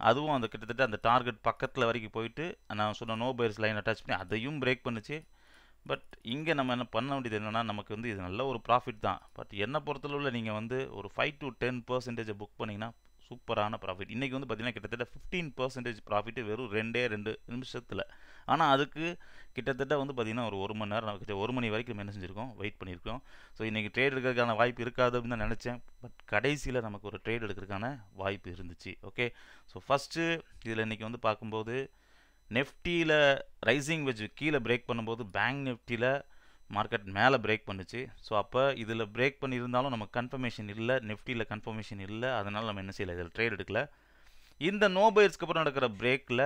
Speaker 1: அதுவும் அந்த கிட்டத்தட்ட அந்த டார்கெட் பக்கத்தில் வரைக்கும் போயிட்டு நான் சொன்ன நோ பயர்ஸ் லைனை டச் பண்ணி அதையும் பிரேக் பண்ணுச்சு பட் இங்கே நம்ம என்ன பண்ண வேண்டியது என்னென்னா நமக்கு வந்து இது நல்ல ஒரு ப்ராஃபிட் தான் பட் என்னை பொறுத்தளவில் நீங்கள் வந்து ஒரு ஃபைவ் டு டென் பர்சன்டேஜை புக் பண்ணிங்கன்னா சூப்பரான ப்ராஃபிட் இன்றைக்கி வந்து பார்த்திங்கன்னா கிட்டத்தட்ட ஃபிஃப்டீன் பர்சன்டேஜ் ப்ராஃபிட்டு வெறும் ரெண்டே ரெண்டு நிமிஷத்தில் ஆனால் அதுக்கு கிட்டத்தட்ட வந்து பார்த்திங்கன்னா ஒரு ஒரு மணி நேரம் கிட்ட ஒரு மணி வரைக்கும் என்ன செஞ்சுருக்கோம் வெயிட் பண்ணியிருக்கோம் ஸோ இன்றைக்கி ட்ரேட் எடுக்கிறதுக்கான வாய்ப்பு இருக்காது அப்படின்னு தான் நினச்சேன் பட் கடைசியில் நமக்கு ஒரு ட்ரேட் எடுக்கிறதுக்கான வாய்ப்பு இருந்துச்சு ஓகே ஸோ ஃபஸ்ட்டு இதில் இன்றைக்கி வந்து பார்க்கும்போது நெஃப்டியில் ரைசிங் வெஜ் கீழே பிரேக் பண்ணும்போது பேங்க் நெஃப்டியில் மார்க்கெட் மேலே பிரேக் பண்ணுச்சு ஸோ அப்போ இதில் பிரேக் பண்ணியிருந்தாலும் நமக்கு கன்ஃபர்மேஷன் இல்லை நிஃப்டியில் கன்ஃபர்மேஷன் இல்லை அதனால் நம்ம என்ன செய்யலை இதில் ட்ரேட் எடுக்கல இந்த நோ பயர்ஸ்க்கு அப்புறம் நடக்கிற பிரேக்கில்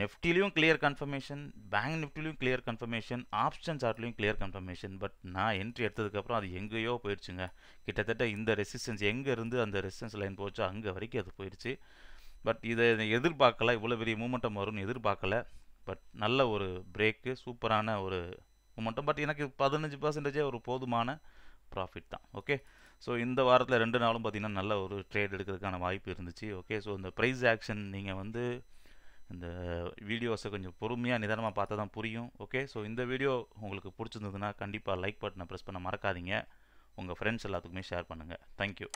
Speaker 1: நெஃப்டிலையும் கிளியர் கன்ஃபர்மேஷன் பேங்க் நிஃப்டிலையும் கிளியர் கன்ஃபர்மேஷன் ஆப்ஷன் சார்ட்லையும் கிளியர் கன்ஃபர்மேஷன் பட் நான் என்ட்ரி எடுத்ததுக்கப்புறம் அது எங்கேயோ போயிடுச்சுங்க கிட்டத்தட்ட இந்த ரெசிஸ்டன்ஸ் எங்கே இருந்து அந்த ரெசிஸ்டன்ஸ் லைன் போச்சோ அங்கே வரைக்கும் அது போயிடுச்சு பட் இதை எதிர்பார்க்கல இவ்வளோ பெரிய மூமெண்ட்டம் வரும்னு எதிர்பார்க்கல பட் நல்ல ஒரு பிரேக்கு சூப்பரான ஒரு மட்டும் பட் எனக்கு பதினஞ்சு பர்சன்டேஜே ஒரு போதுமான ப்ராஃபிட் தான் ஓகே ஸோ இந்த வாரத்தில் ரெண்டு நாளும் பார்த்திங்கன்னா நல்ல ஒரு ட்ரேட் எடுக்கிறதுக்கான வாய்ப்பு இருந்துச்சு ஓகே ஸோ இந்த ப்ரைஸ் ஆக்ஷன் நீங்கள் வந்து இந்த வீடியோஸை கொஞ்சம் பொறுமையாக நிதானமாக பார்த்தா தான் புரியும் ஓகே ஸோ இந்த வீடியோ உங்களுக்கு பிடிச்சிருந்ததுன்னா கண்டிப்பாக லைக் பட்டனை ப்ரெஸ் பண்ண மறக்காதீங்க உங்கள் ஃப்ரெண்ட்ஸ் எல்லாத்துக்குமே ஷேர் பண்ணுங்கள் தேங்க்யூ